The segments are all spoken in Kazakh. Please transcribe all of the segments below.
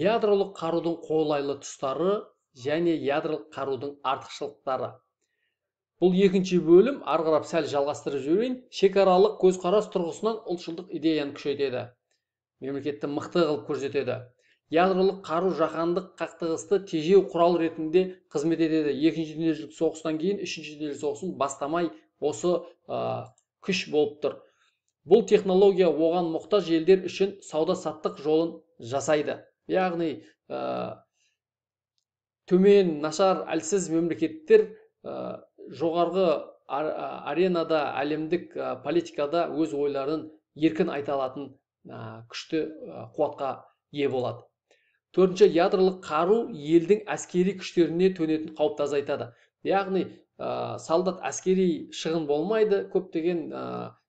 ядролық қарудың қолайлы тұстары және ядролық қарудың артықшылықтары бұл екінші бөлім ары қарап сәл жалғастырып жіберейін шекаралық көзқарас тұрғысынан ұлтшылдық идеяны күшейтеді мемлекетті мықты қылып көрсетеді ядролық қару жаһандық қақтығысты тежеу құрал ретінде қызмет етеді екінші дүниежүзілік соғыстан кейін үшінші дүниежүзілік соғысын бастамай осы ә, күш болып тұр бұл технология оған мұқтаж елдер үшін сауда саттық жолын жасайды яғни төмен нашар әлсіз мемлекеттер жоғарғы аренада әлемдік политикада өз ойларын еркін айта алатын күшті қуатқа ие болады төртінші ядролық қару елдің әскери күштеріне төнетін қауіпті азайтады яғни ә, солдат әскери шығын болмайды көптеген ә,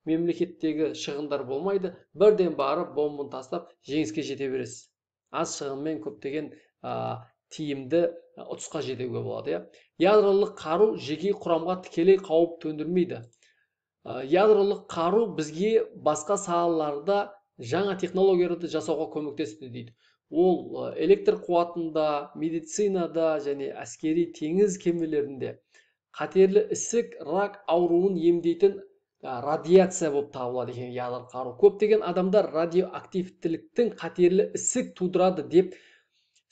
мемлекеттегі шығындар болмайды бірден барып бомбаны тастап жеңіске жете бересіз аз шығынмен көптеген тиімді ұтысқа жетуге болады иә ядролық қару жеке құрамға тікелей қауіп төндірмейді ядролық қару бізге басқа салаларда жаңа технологияларды жасауға көмектесті дейді ол электр қуатында медицинада және әскери теңіз кемелерінде қатерлі ісік рак ауруын емдейтін Ә, радиация болып табылады екен ядролық қару көптеген адамдар радиоактивтіліктің қатерлі ісік тудырады деп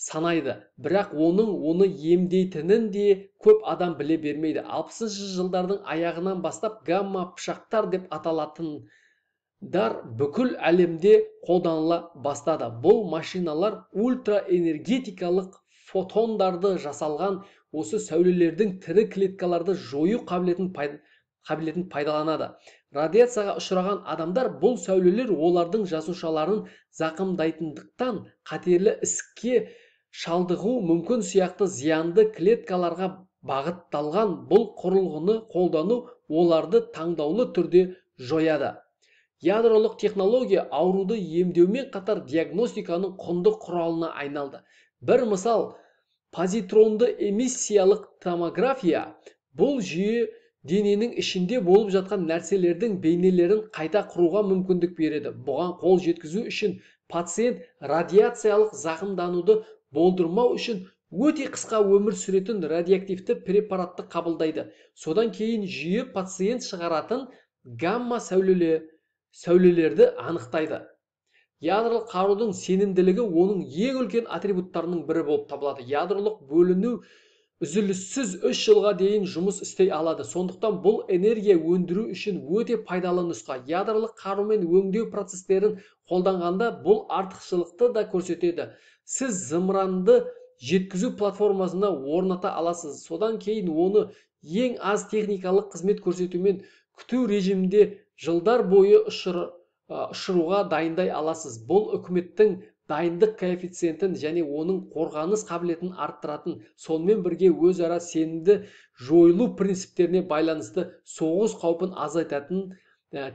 санайды бірақ оның оны емдейтінін де көп адам біле бермейді алпысыншы жылдардың аяғынан бастап гамма пышақтар деп аталатындар бүкіл әлемде қолданыла бастады бұл машиналар ультраэнергетикалық фотондарды жасалған осы сәулелердің тірі клеткаларды жою қабілетін қабілетін пайдаланады радиацияға ұшыраған адамдар бұл сәулелер олардың жасушаларын зақымдайтындықтан қатерлі ісікке шалдығу мүмкін сияқты зиянды клеткаларға бағытталған бұл құрылғыны қолдану оларды таңдаулы түрде жояды ядролық технология ауруды емдеумен қатар диагностиканың құнды құралына айналды бір мысал позитронды эмиссиялық томография бұл жүйе дененің ішінде болып жатқан нәрселердің бейнелерін қайта құруға мүмкіндік береді бұған қол жеткізу үшін пациент радиациялық зақымдануды болдырмау үшін өте қысқа өмір сүретін радиоактивті препаратты қабылдайды содан кейін жүйе пациент шығаратын гамма сәулеле, сәулелерді анықтайды ядролық қарудың сенімділігі оның ең үлкен атрибуттарының бірі болып табылады ядролық бөліну үзіліссіз үш жылға дейін жұмыс істей алады сондықтан бұл энергия өндіру үшін өте пайдалы нұсқа ядролық қарумен өңдеу процестерін қолданғанда бұл артықшылықты да көрсетеді сіз зымыранды жеткізу платформасына орната аласыз содан кейін оны ең аз техникалық қызмет көрсетумен күту режимінде жылдар бойы ұшыр, ұшыруға дайындай аласыз бұл үкіметтің дайындық коэффициентін және оның қорғаныс қабілетін арттыратын сонымен бірге өзара сенімді жойылу принциптеріне байланысты соғыс қаупін азайтатын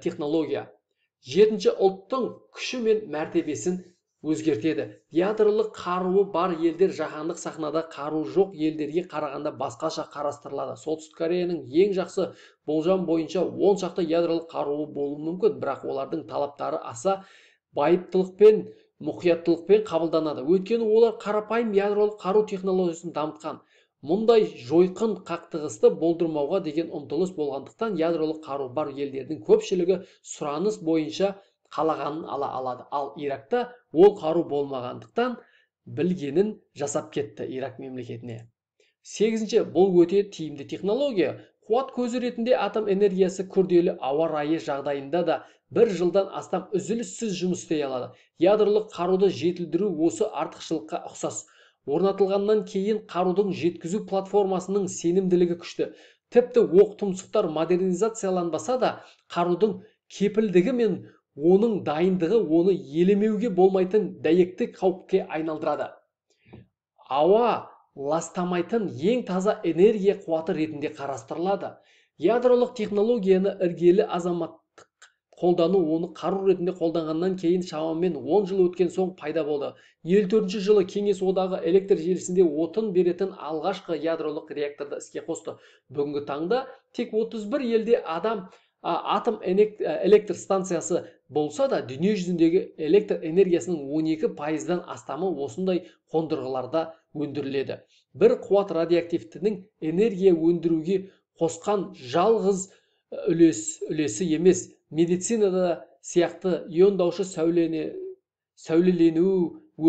технология жетінші ұлттың күші мен мәртебесін өзгертеді ядролық қаруы бар елдер жаһандық сахнада қару жоқ елдерге қарағанда басқаша қарастырылады солтүстік кореяның ең жақсы болжам бойынша он шақты ядролық қаруы болуы мүмкін бірақ олардың талаптары аса байыптылықпен мұқияттылықпен қабылданады өйткені олар қарапайым ядролық қару технологиясын дамытқан мұндай жойқын қақтығысты болдырмауға деген ұмтылыс болғандықтан ядролық қару бар елдердің көпшілігі сұраныс бойынша қалағанын ала алады ал иракта ол қару болмағандықтан білгенін жасап кетті ирак мемлекетіне сегізінші бұл өте тиімді технология қуат көзі ретінде атом энергиясы күрделі ауа райы жағдайында да бір жылдан астам үзіліссіз жұмыс істей алады ядролық қаруды жетілдіру осы артықшылыққа ұқсас орнатылғаннан кейін қарудың жеткізу платформасының сенімділігі күшті тіпті оқ-тұмсықтар модернизацияланбаса да қарудың кепілдігі мен оның дайындығы оны елемеуге болмайтын дәйекті қауіпке айналдырады ауа ластамайтын ең таза энергия қуаты ретінде қарастырылады ядролық технологияны іргелі азаматтық қолдану оны қару ретінде қолданғаннан кейін шамамен 10 жыл өткен соң пайда болды 54 жылы кеңес одағы электр желісінде отын беретін алғашқы ядролық реакторды іске қосты бүгінгі таңда тек 31 елде адам атом электр станциясы болса да дүние жүзіндегі электр энергиясының 12 пайыздан астамы осындай қондырғыларда өндіріледі бір қуат радиоактивтінің энергия өндіруге қосқан жалғыз э, үлес, үлесі емес медицинада сияқты иондаушы сәулені, сәулелену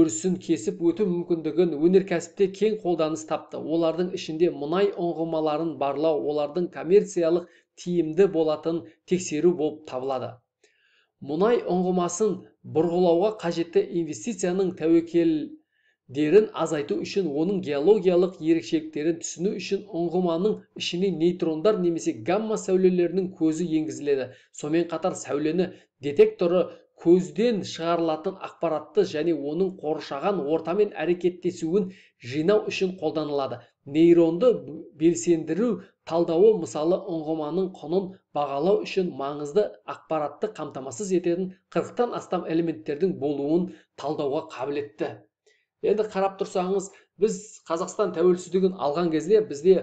өрісін кесіп өту мүмкіндігін өнеркәсіпте кең қолданыс тапты олардың ішінде мұнай ұңғымаларын барлау олардың коммерциялық тиімді болатын тексеру болып табылады мұнай ұңғымасын бұрғылауға қажетті инвестицияның тәуекелдерін азайту үшін оның геологиялық ерекшеліктерін түсіну үшін ұңғыманың ішіне нейтрондар немесе гамма сәулелерінің көзі енгізіледі сонымен қатар сәулені детекторы көзден шығарылатын ақпаратты және оның қоршаған ортамен әрекеттесуін жинау үшін қолданылады нейронды белсендіру талдауы мысалы ұңғыманың құнын бағалау үшін маңызды ақпаратты қамтамасыз ететін 40-тан астам элементтердің болуын талдауға қабілетті. Енді қарап тұрсаңыз, біз Қазақстан тәуелсіздігін алған кезде бізде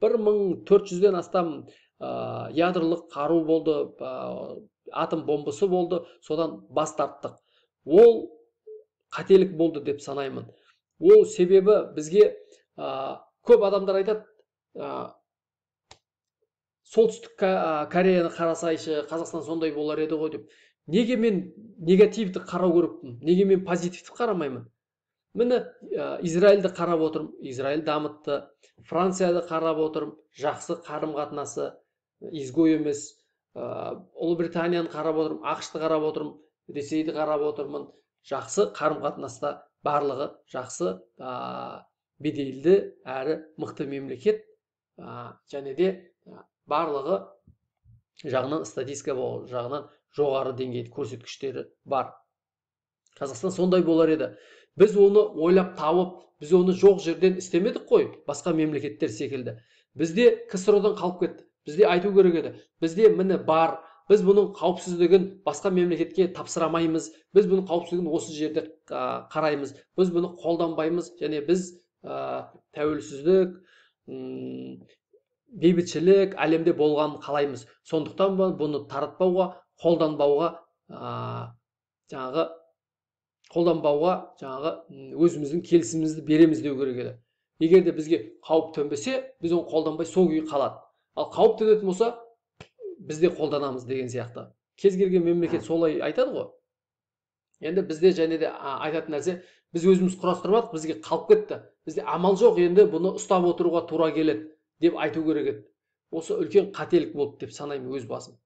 1400-ден астам ә, ядролық қару болды, ә, атом бомбасы болды, содан бас тарттық. Ол қателік болды деп санаймын. Ол себебі бізге ә, көп адамдар айтады, солтүстік кореяны қарасайшы қазақстан сондай болар еді ғой деп неге мен негативті қарау керекпін неге мен позитивті қарамаймын міне ә, израильді қарап отырмын израиль дамытты францияды қарап отырмын жақсы қарым қатынасы изгой емес ә, ұлыбританияны қарап отырмын ақшты қарап отырмын ресейді қарап отырмын жақсы қарым қатынаста барлығы жақсы ә, беделді әрі мықты мемлекет ә, және де барлығы жағынан статистика жағынан жоғары деңгейді көрсеткіштері бар қазақстан сондай болар еді біз оны ойлап тауып біз оны жоқ жерден істемедік қой басқа мемлекеттер секілді бізде ксро дан қалып кетті бізде айту керек еді бізде міне бар біз бұның қауіпсіздігін басқа мемлекетке тапсырамаймыз біз бұның қауіпсіздігін осы жерде қараймыз біз бұны қолданбаймыз және біз ә, тәуелсіздік бейбітшілік әлемде болғанын қалаймыз сондықтан бұны таратпауға қолданбауға ә, жаңағы қолданбауға жаңағы өзіміздің келісімімізді береміз деу керек еді егер де бізге қауіп төнбесе біз оны қолданбай сол күйі қалады ал қауіп төнетін болса біз де қолданамыз деген сияқты кез келген мемлекет солай айтады ғой енді бізде және де айтатын нәрсе біз өзіміз құрастырмадық бізге қалып кетті бізде амал жоқ енді бұны ұстап отыруға тура келеді деп айту керек еді осы үлкен қателік болды деп санаймын өз басым